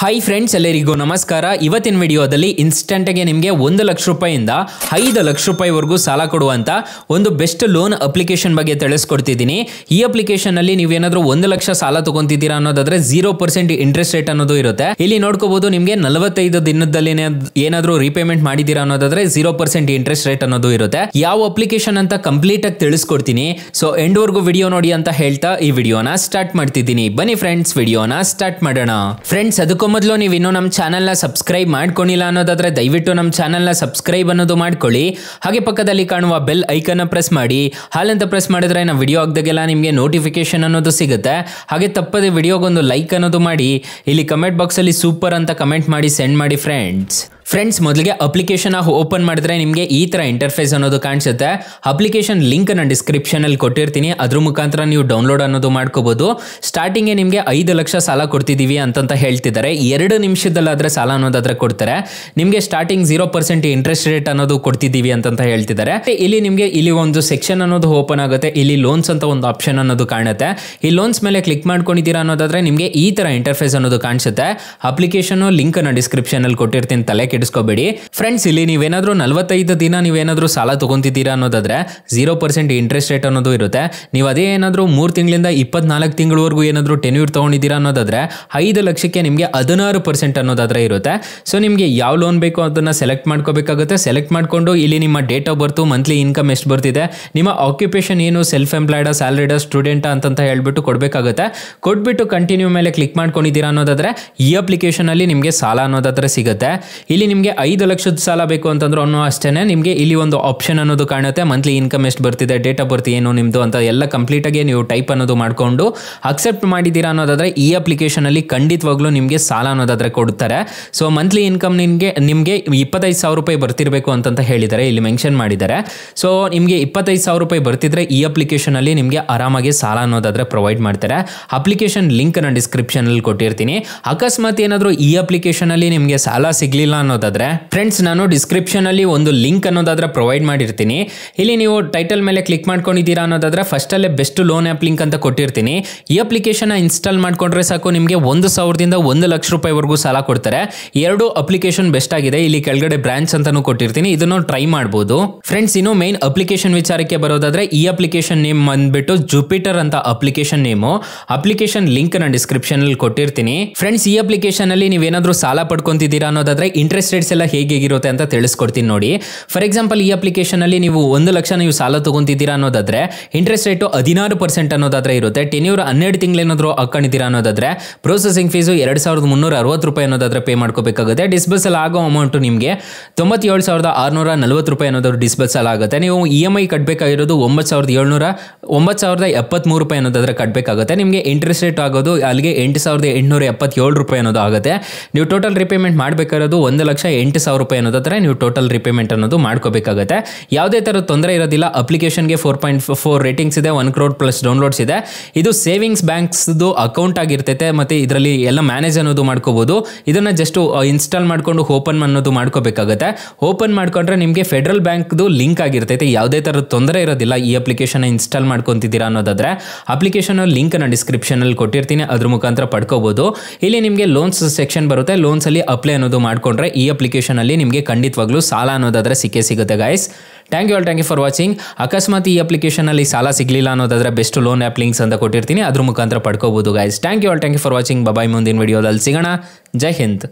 hi friends ಎಲ್ಲರಿಗೂ ನಮಸ್ಕಾರ ಇವತ್ತಿನ ವಿಡಿಯೋದಲ್ಲಿ ಆಗಿ ನಿಮಗೆ ಒಂದು ಲಕ್ಷ ರೂಪಾಯಿಂದ ಐದು ಲಕ್ಷ ರೂಪಾಯಿವರೆಗೂ ಸಾಲ ಕೊಡುವಂತ ಒಂದು ಬೆಸ್ಟ್ ಲೋನ್ ಅಪ್ಲಿಕೇಶನ್ ಬಗ್ಗೆ ತಿಳಿಸ್ಕೊಡ್ತಿದ್ದೀನಿ ಈ ಅಪ್ಲಿಕೇಶನ್ ನೀವು ನೀವೇನಾದರೂ ಒಂದು ಲಕ್ಷ ಸಾಲ ತೊಗೊಂತಿದ್ದೀರಾ ಅನ್ನೋದಾದ್ರೆ ಜೀರೋ ಪರ್ಸೆಂಟ್ ಇಂಟ್ರೆಸ್ಟ್ ರೇಟ್ ಅನ್ನೋದು ಇರುತ್ತೆ ಇಲ್ಲಿ ನೋಡ್ಕೋಬಹುದು ನಿಮಗೆ ನಲವತ್ತೈದು ದಿನದಲ್ಲಿ ಏನಾದರೂ ರೀಪೇಮೆಂಟ್ ಮಾಡಿದ್ದೀರಾ ಅನ್ನೋದಾದ್ರೆ ಜೀರೋ ಪರ್ಸೆಂಟ್ ಇಂಟ್ರೆಸ್ಟ್ ರೇಟ್ ಅನ್ನೋದು ಇರುತ್ತೆ ಯಾವ ಅಪ್ಲಿಕೇಶನ್ ಅಂತ ಕಂಪ್ಲೀಟ್ ಆಗಿ ತಿಳಿಸ್ಕೊಡ್ತೀನಿ ಸೊ ಎಂಡ್ವರೆಗೂ ವಿಡಿಯೋ ನೋಡಿ ಅಂತ ಹೇಳ್ತಾ ಈ ವಿಡಿಯೋನ ಸ್ಟಾರ್ಟ್ ಮಾಡ್ತಿದ್ದೀನಿ ಬನ್ನಿ ಫ್ರೆಂಡ್ಸ್ ವಿಡಿಯೋನ ಸ್ಟಾರ್ಟ್ ಮಾಡೋಣ ಫ್ರೆಂಡ್ಸ್ ಅದಕ್ಕೂ ಮೊದಲು ನೀವು ಇನ್ನೂ ನಮ್ಮ ಚಾನಲ್ನ ಸಬ್ಸ್ಕ್ರೈಬ್ ಮಾಡ್ಕೊಂಡಿಲ್ಲ ಅನ್ನೋದಾದರೆ ದಯವಿಟ್ಟು ನಮ್ಮ ಚಾನಲ್ನ ಸಬ್ಸ್ಕ್ರೈಬ್ ಅನ್ನೋದು ಮಾಡ್ಕೊಳ್ಳಿ ಹಾಗೆ ಪಕ್ಕದಲ್ಲಿ ಕಾಣುವ ಬೆಲ್ ಐಕನ್ನ ಪ್ರೆಸ್ ಮಾಡಿ ಹಾಲಂತ ಪ್ರೆಸ್ ಮಾಡಿದ್ರೆ ನಾವು ವಿಡಿಯೋ ಆಗ್ದಾಗೆಲ್ಲ ನಿಮಗೆ ನೋಟಿಫಿಕೇಶನ್ ಅನ್ನೋದು ಸಿಗುತ್ತೆ ಹಾಗೆ ತಪ್ಪದೆ ವಿಡಿಯೋಗೊಂದು ಲೈಕ್ ಅನ್ನೋದು ಮಾಡಿ ಇಲ್ಲಿ ಕಮೆಂಟ್ ಬಾಕ್ಸಲ್ಲಿ ಸೂಪರ್ ಅಂತ ಕಮೆಂಟ್ ಮಾಡಿ ಸೆಂಡ್ ಮಾಡಿ ಫ್ರೆಂಡ್ಸ್ ಫ್ರೆಂಡ್ಸ್ ಮೊದಲಿಗೆ ಅಪ್ಲಿಕೇಶನ್ ಓಪನ್ ಮಾಡಿದ್ರೆ ನಿಮಗೆ ಈ ತರ ಇಂಟರ್ಫೇಸ್ ಅನ್ನೋದು ಕಾಣಿಸುತ್ತೆ ಅಪ್ಲಿಕೇಶನ್ ಲಿಂಕ್ ನಾನು ಅಲ್ಲಿ ಕೊಟ್ಟಿರ್ತೀನಿ ಅದ್ರ ಮುಖಾಂತರ ನೀವು ಡೌನ್ಲೋಡ್ ಅನ್ನೋದು ಮಾಡ್ಕೋಬಹುದು ಸ್ಟಾರ್ಟಿಂಗೇ ನಿಮಗೆ ಐದು ಲಕ್ಷ ಸಾಲ ಕೊಡ್ತಿದ್ದೀವಿ ಅಂತಂತ ಹೇಳ್ತಿದ್ದಾರೆ ಎರಡು ಆದ್ರೆ ಸಾಲ ಅನ್ನೋದಾದ್ರೆ ಕೊಡ್ತಾರೆ ನಿಮಗೆ starting zero percent interest rate ಅನ್ನೋದು ಕೊಡ್ತಿದ್ದೀವಿ ಅಂತ ಹೇಳ್ತಿದ್ದಾರೆ ಇಲ್ಲಿ ನಿಮಗೆ ಇಲ್ಲಿ ಒಂದು ಸೆಕ್ಷನ್ ಅನ್ನೋದು ಓಪನ್ ಆಗುತ್ತೆ ಇಲ್ಲಿ ಲೋನ್ಸ್ ಅಂತ ಒಂದು ಆಪ್ಷನ್ ಅನ್ನೋದು ಕಾಣುತ್ತೆ ಈ ಲೋನ್ಸ್ ಮೇಲೆ ಕ್ಲಿಕ್ ಮಾಡ್ಕೊಂಡಿದ್ದೀರಾ ಅನ್ನೋದಾದ್ರೆ ನಿಮಗೆ ಈ ತರ ಇಂಟರ್ಫೇಸ್ ಅನ್ನೋದು ಕಾಣಿಸುತ್ತೆ ಅಪ್ಲಿಕೇಶನ್ ಲಿಂಕ್ ನಾನು ಅಲ್ಲಿ ಕೊಟ್ಟಿರ್ತೀನಿ ತಲೆ ಕೆಡಿಸ್ಕೋಬೇಡಿ ಫ್ರೆಂಡ್ಸ್ ಇಲ್ಲಿ ನೀವೇನಾದ್ರೂ ನಲವತ್ತೈದು ದಿನ ನೀವೇನಾದ್ರೂ ಸಾಲ ತಗೊಂತಿದ್ದೀರಾ ಅನ್ನೋದಾದ್ರೆ ಜೀರೋ ಪರ್ಸೆಂಟ್ ಇಂಟ್ರೆಸ್ಟ್ ರೇಟ್ ಅನ್ನೋದು ಇರುತ್ತೆ ನೀವು ಅದೇ ಏನಾದರೂ ಮೂರು ತಿಂಗಳಿಂದ ಇಪ್ಪತ್ನಾಲ್ಕು ತಿಂಗಳವರೆಗೂ ಏನಾದರೂ ಟೆನ್ಯೂರ್ ತೊಗೊಂಡಿದ್ದೀರಾ ಅನ್ನೋದಾದ್ರೆ ಐದು ಲಕ್ಷಕ್ಕೆ ನಿಮಗೆ ಹದಿನಾರು ಪರ್ಸೆಂಟ್ ಅನ್ನೋದಾದ್ರೆ ಇರುತ್ತೆ ಸೊ ನಿಮಗೆ ಯಾವ ಲೋನ್ ಬೇಕು ಅದನ್ನ ಸೆಲೆಕ್ಟ್ ಮಾಡ್ಕೋಬೇಕಾಗುತ್ತೆ ಸೆಲೆಕ್ಟ್ ಮಾಡಿಕೊಂಡು ಇಲ್ಲಿ ನಿಮ್ಮ date of birth monthly income ಎಷ್ಟು ಬರ್ತಿದೆ ನಿಮ್ಮ ಆಕ್ಯುಪೇಷನ್ ಏನು ಸೆಲ್ಫ್ ಎಂಪ್ಲಾಯ್ಡ ಸ್ಯಾಲರಿಡ ಸ್ಟೂಡೆಂಟ್ ಅಂತ ಹೇಳ್ಬಿಟ್ಟು ಕೊಡಬೇಕಾಗುತ್ತೆ ಕೊಟ್ಬಿಟ್ಟು ಕಂಟಿನ್ಯೂ ಮೇಲೆ ಕ್ಲಿಕ್ ಮಾಡ್ಕೊಂಡಿದ್ದೀರಾ ಅನ್ನೋದಾದ್ರೆ ಈ ಅಲ್ಲಿ ನಿಮಗೆ ಸಾಲ ಅನ್ನೋದಾದ್ರೆ ಸಿಗುತ್ತೆ ಇಲ್ಲಿ ನಿಮಗೆ ಐದು ಲಕ್ಷದ ಸಾಲ ಬೇಕು ಅನ್ನೋ ಅಷ್ಟೇ ನಿಮಗೆ ಇಲ್ಲಿ ಒಂದು ಆಪ್ಷನ್ ಅನ್ನೋದು ಕಾಣುತ್ತೆ ಮಂತ್ಲಿ ಇನ್ಕಮ್ ಎಷ್ಟು ಬರ್ತಿದೆ ಡೇಟ್ ಆಫ್ ಬರ್ತ್ ಏನು ನಿಮ್ಮದು ಅಂತ ಎಲ್ಲ ಕಂಪ್ಲೀಟಾಗಿ ನೀವು ಟೈಪ್ ಅನ್ನೋದು ಮಾಡಿಕೊಂಡು ಅಕ್ಸೆಪ್ಟ್ ಮಾಡಿದ್ದೀರಾ ಅನ್ನೋದಾದರೆ ಈ ಅಪ್ಲಿಕೇಶನಲ್ಲಿ ಖಂಡಿತವಾಗ್ಲೂ ನಿಮಗೆ ಸಾಲ ಅನ್ನೋದಾದರೆ ಕೊಡ್ತಾರೆ ಸೊ ಮಂತ್ಲಿ ಇನ್ಕಮ್ ನಿಮಗೆ ನಿಮಗೆ ಇಪ್ಪತ್ತೈದು ಸಾವಿರ ರೂಪಾಯಿ ಬರ್ತಿರಬೇಕು ಅಂತಂತ ಹೇಳಿದ್ದಾರೆ ಇಲ್ಲಿ ಮೆನ್ಷನ್ ಮಾಡಿದ್ದಾರೆ ಸೊ ನಿಮಗೆ ಇಪ್ಪತ್ತೈದು ಸಾವಿರ ರೂಪಾಯಿ ಬರ್ತಿದ್ರೆ ಈ ಅಪ್ಲಿಕೇಶನಲ್ಲಿ ನಿಮಗೆ ಆರಾಮಾಗಿ ಸಾಲ ಅನ್ನೋದಾದರೆ ಪ್ರೊವೈಡ್ ಮಾಡ್ತಾರೆ ಅಪ್ಲಿಕೇಶನ್ ಲಿಂಕ್ ನಾನು ಅಲ್ಲಿ ಕೊಟ್ಟಿರ್ತೀನಿ ಅಕಸ್ಮಾತ್ ಏನಾದರೂ ಈ ಅಪ್ಲಿಕೇಶನಲ್ಲಿ ನಿಮಗೆ ಸಾಲ ಸಿಗಲಿಲ್ಲ ಅನ್ನೋ ಅನ್ನೋದಾದ್ರೆ ಫ್ರೆಂಡ್ಸ್ ನಾನು ಡಿಸ್ಕ್ರಿಪ್ಷನ್ ಅಲ್ಲಿ ಒಂದು ಲಿಂಕ್ ಅನ್ನೋದಾದ್ರೆ ಪ್ರೊವೈಡ್ ಮಾಡಿರ್ತೀನಿ ಇಲ್ಲಿ ನೀವು ಟೈಟಲ್ ಮೇಲೆ ಕ್ಲಿಕ್ ಮಾಡ್ಕೊಂಡಿದ್ದೀರಾ ಅನ್ನೋದಾದ್ರೆ ಫಸ್ಟ್ ಅಲ್ಲೇ ಬೆಸ್ಟ್ ಲೋನ್ ಆಪ್ ಲಿಂಕ್ ಅಂತ ಕೊಟ್ಟಿರ್ತೀನಿ ಈ ಅಪ್ಲಿಕೇಶನ್ ಇನ್ಸ್ಟಾಲ್ ಮಾಡ್ಕೊಂಡ್ರೆ ಸಾಕು ನಿಮಗೆ ಒಂದು ಸಾವಿರದಿಂದ ಒಂದು ಲಕ್ಷ ರೂಪಾಯಿವರೆಗೂ ಸಾಲ ಕೊಡ್ತಾರೆ ಎರಡು ಅಪ್ಲಿಕೇಶನ್ ಬೆಸ್ಟ್ ಆಗಿದೆ ಇಲ್ಲಿ ಕೆಳಗಡೆ ಬ್ರಾಂಚ್ ಅಂತಾನು ಕೊಟ್ಟಿರ್ತೀನಿ ಇದನ್ನು ಟ್ರೈ ಮಾಡಬಹುದು ಫ್ರೆಂಡ್ಸ್ ಇನ್ನು ಮೇನ್ ಅಪ್ಲಿಕೇಶನ್ ವಿಚಾರಕ್ಕೆ ಬರೋದಾದ್ರೆ ಈ ಅಪ್ಲಿಕೇಶನ್ ನೇಮ್ ಬಂದ್ಬಿಟ್ಟು ಜುಪಿಟರ್ ಅಂತ ಅಪ್ಲಿಕೇಶನ್ ನೇಮ್ ಅಪ್ಲಿಕೇಶನ್ ಲಿಂಕ್ ನಾನು ಡಿಸ್ಕ್ರಿಪ್ಷನ್ ಅಲ್ಲಿ ಕೊಟ್ಟಿರ್ತೀನಿ ಫ್ರೆಂಡ್ಸ್ ಈ ಅಪ್ಲಿಕೇಶನ್ ಅಲ್ಲಿ ನೀವೇನಾದ್ರೂ ಸಾಲ ಪಡ್ಕೊಂತಿದ್ದೀರಾ ಅನ್ನೋದಾದ್ರೆ ಇಂಟ್ರೆಸ್ಟ್ ಇಂಟ್ರೆಸ್ಟ್ ರೇಟ್ಸ್ ಎಲ್ಲ ಹೇಗೆ ಹೇಗಿರುತ್ತೆ ಅಂತ ತಿಳಿಸ್ಕೊಡ್ತೀನಿ ನೋಡಿ ಫಾರ್ ಎಕ್ಸಾಂಪಲ್ ಈ ಅಪ್ಲಿಕೇಶನಲ್ಲಿ ನೀವು ಒಂದು ಲಕ್ಷ ನೀವು ಸಾಲ ತೊಗೊತಿದ್ದೀರಾ ಅನ್ನೋದಾದ್ರೆ ಇಂಟ್ರೆಸ್ಟ್ ರೇಟು ಹದಿನಾರು ಪರ್ಸೆಂಟ್ ಅನ್ನೋದಾದ್ರೆ ಇರುತ್ತೆ ಟೆನ್ಯೂರ್ ಹನ್ನೆರಡು ತಿಂಗಳೇನಾದರೂ ಹಾಕೊಂಡಿದ್ದೀರಾ ಅನ್ನೋದಾದ್ರೆ ಪ್ರೊಸೆಸಿಂಗ್ ಫೀಸು ಎರಡು ಸಾವಿರದ ಮುನ್ನೂರ ಅರವತ್ತು ರೂಪಾಯಿ ಅನ್ನೋದಾದ್ರೆ ಪೇ ಮಾಡ್ಕೋಬೇಕಾಗುತ್ತೆ ಡಿಸ್ಬಸಲ್ ಆಗೋ ಅಮೌಂಟು ನಿಮಗೆ ತೊಂಬತ್ತೇಳು ಸಾವಿರದ ಆರುನೂರ ನಲ್ವತ್ತು ರೂಪಾಯಿ ಅನ್ನೋದಾದ್ರು ಡಿಸ್ಬಸಲ್ ಆಗುತ್ತೆ ನೀವು ಇ e ಎಮ್ ಐ ಕಟ್ಟಬೇಕಾಗಿರೋದು ಒಂಬತ್ತು ಸಾವಿರದ ಏಳ್ನೂರ ಒಂಬತ್ತು ಸಾವಿರದ ಎಪ್ಪತ್ತ್ಮೂರು ರೂಪಾಯಿ ಅನ್ನೋದಾದ್ರೆ ಕಟ್ಟಬೇಕಾಗುತ್ತೆ ನಿಮಗೆ ಇಂಟ್ರೆಸ್ಟ್ ರೇಟ್ ಆಗೋದು ಅಲ್ಲಿಗೆ ಎಂಟು ಸಾವಿರದ ಎಂಟುನೂರ ಎಪ್ಪತ್ತೇಳು ರೂಪಾಯಿ ಅನ್ನೋದು ಆಗುತ್ತೆ ನೀವು ಟೋಟಲ್ ರಿಪೇಮೆಂಟ್ ಮಾಡಬೇಕಾಗಿರೋದು ಒಂದು ಲಕ್ಷ ಎಂಟು ಸಾವಿರ ರೂಪಾಯಿ ಅನ್ನೋದಾದರೆ ನೀವು ಟೋಟಲ್ ರಿಪೇಮೆಂಟ್ ಅನ್ನೋದು ಮಾಡ್ಕೋಬೇಕಾಗುತ್ತೆ ಯಾವುದೇ ಥರದ ತೊಂದರೆ ಇರೋದಿಲ್ಲ ಅಪ್ಲಿಕೇಶನ್ಗೆ ಫೋರ್ ಪಾಯಿಂಟ್ ಫೋರ್ ರೇಟಿಂಗ್ಸ್ ಇದೆ ಒನ್ ಕ್ರೋಡ್ ಪ್ಲಸ್ ಡೌನ್ಲೋಡ್ಸ್ ಇದೆ ಇದು ಸೇವಿಂಗ್ಸ್ ಬ್ಯಾಂಕ್ಸ್ದು ಅಕೌಂಟ್ ಆಗಿರ್ತೈತೆ ಮತ್ತು ಇದರಲ್ಲಿ ಎಲ್ಲ ಮ್ಯಾನೇಜ್ ಅನ್ನೋದು ಮಾಡ್ಕೋಬೋದು ಇದನ್ನು ಜಸ್ಟ್ ಇನ್ಸ್ಟಾಲ್ ಮಾಡಿಕೊಂಡು ಓಪನ್ ಅನ್ನೋದು ಮಾಡ್ಕೋಬೇಕಾಗುತ್ತೆ ಓಪನ್ ಮಾಡ್ಕೊಂಡ್ರೆ ನಿಮಗೆ ಫೆಡ್ರಲ್ ಬ್ಯಾಂಕ್ದು ಲಿಂಕ್ ಆಗಿರ್ತೈತೆ ಯಾವುದೇ ಥರದ ತೊಂದರೆ ಇರೋದಿಲ್ಲ ಈ ಅಪ್ಲಿಕೇಶನ್ ಇನ್ಸ್ಟಾಲ್ ಮಾಡಿ ಮಾಡ್ಕೊತಿದ್ದೀರಾ ಅನ್ನೋದಾದ್ರೆ ಅಪ್ಲಿಕೇಶನ್ ಲಿಂಕ್ ಡಿಸ್ಕ್ರಿಪ್ಷನ್ ಅಲ್ಲಿ ಕೊಟ್ಟಿರ್ತೀನಿ ಅದ್ರ ಮುಖಾಂತರ ಪಡ್ಕೋಬಹುದು ಇಲ್ಲಿ ನಿಮಗೆ ಲೋನ್ಸ್ ಸೆಕ್ಷನ್ ಬರುತ್ತೆ ಅಲ್ಲಿ ಅಪ್ಲೈ ಅನ್ನೋದು ಮಾಡ್ಕೊಂಡ್ರೆ ಈ ಅಪ್ಲಿಕೇಶನ್ ಅಲ್ಲಿ ನಿಮಗೆ ಖಂಡಿತವಾಗ್ಲೂ ಸಾಲ ಅನ್ನೋದಾದ್ರೆ ಸಿಕ್ಕೇ ಸಿಗುತ್ತೆ guys thank you all thank you for watching ಅಕಸ್ಮಾತ್ ಈ ಅಪ್ಲಿಕೇಶನ್ ಅಲ್ಲಿ ಸಾಲ ಸಿಗಲಿಲ್ಲ ಅನ್ನೋದಾದ್ರೆ ಬೆಸ್ಟ್ ಲೋನ್ ಆಪ್ ಲಿಂಕ್ಸ್ ಅಂತ ಕೊಟ್ಟಿರ್ತೀನಿ ಅದ್ರ ಮುಖಾಂತರ ಪಡ್ಕೋಬಹುದು guys thank you all thank you for watching bye bye ಮುಂದಿನ ವೀಡಿಯೋದಲ್ಲಿ ಸಿಗೋಣ ಜೈ ಹಿಂದ್